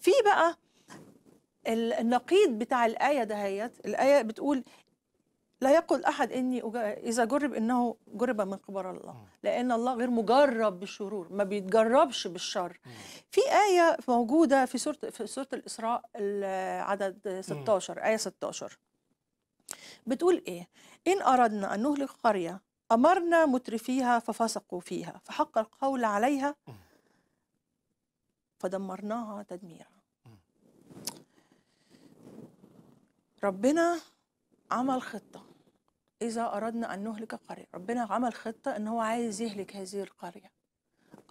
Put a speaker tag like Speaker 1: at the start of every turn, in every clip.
Speaker 1: في بقى النقيض بتاع الآية دهيت الآية بتقول لا يقل أحد إني إذا جرب إنه جرب من قبل الله لأن الله غير مجرب بالشرور ما بيتجربش بالشر في آية موجودة في سورة في سورة الإسراء عدد 16 آية 16 بتقول إيه إن أردنا أن نهلك قرية أمرنا مترفيها ففسقوا فيها فحق القول عليها فدمرناها تدميرا ربنا عمل خطة إذا أردنا أن نهلك قرية ربنا عمل خطة أن هو عايز يهلك هذه القرية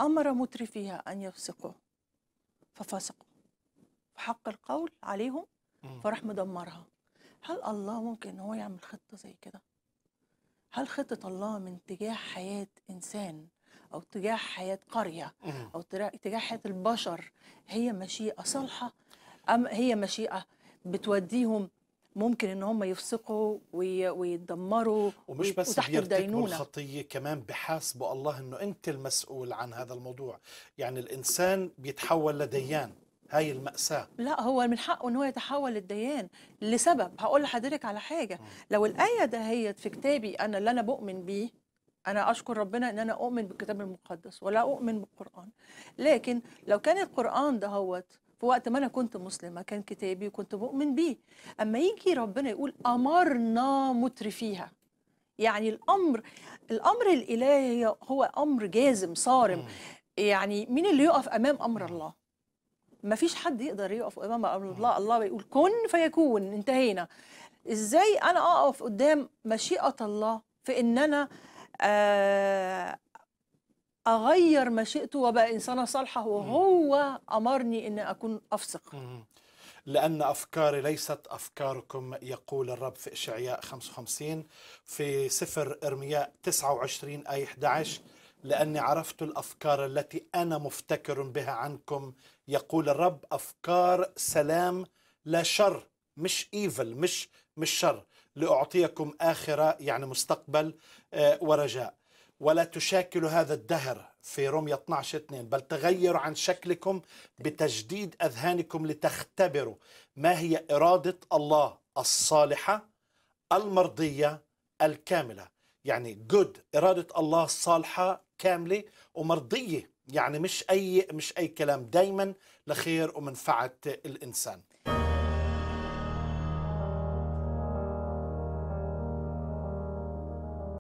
Speaker 1: أمر مترفيها أن يفسقوا ففسقوا فحق القول عليهم فراح مدمرها هل الله ممكن ان هو يعمل خطه زي كده هل خطه الله من تجاه حياه انسان او تجاه حياه قريه او تجاه حياه البشر هي مشيئه صالحه ام هي مشيئه بتوديهم ممكن ان هم يفسقوا ويتدمروا ومش بس بيرتكبوا
Speaker 2: الخطيه كمان بحاسبوا الله انه انت المسؤول عن هذا الموضوع يعني الانسان بيتحول لديان هاي المأساة
Speaker 1: لا هو من حقه ان هو يتحول للديان لسبب هقول لحضرتك على حاجة لو الآية دهيت في كتابي أنا اللي أنا بؤمن بيه انا اشكر ربنا ان انا اؤمن بالكتاب المقدس ولا اؤمن بالقران لكن لو كان القران دهوت في وقت ما انا كنت مسلمه كان كتابي وكنت مؤمن بيه اما يجي ربنا يقول امرنا مترفيها يعني الامر الامر الالهي هو امر جازم صارم يعني مين اللي يقف امام امر الله ما فيش حد يقدر يقف امام امر الله الله بيقول كن فيكون انتهينا ازاي انا اقف قدام مشيئه الله في ان انا آه، اغير مشيئته وابقى انسانه صالحه وهو امرني ان اكون افسق
Speaker 2: لأن أفكاري ليست أفكاركم يقول الرب في إشعياء 55 في سفر إرمياء 29 أي 11 لأني عرفت الأفكار التي أنا مفتكر بها عنكم يقول الرب أفكار سلام لا شر مش ايفل مش مش شر لأعطيكم آخرة يعني مستقبل آه، ورجاء ولا تشاكل هذا الدهر في رمية 12 2 بل تغيروا عن شكلكم بتجديد أذهانكم لتختبروا ما هي إرادة الله الصالحة المرضية الكاملة يعني جود إرادة الله الصالحة كاملة ومرضية يعني مش أي مش أي كلام دايما لخير ومنفعة الإنسان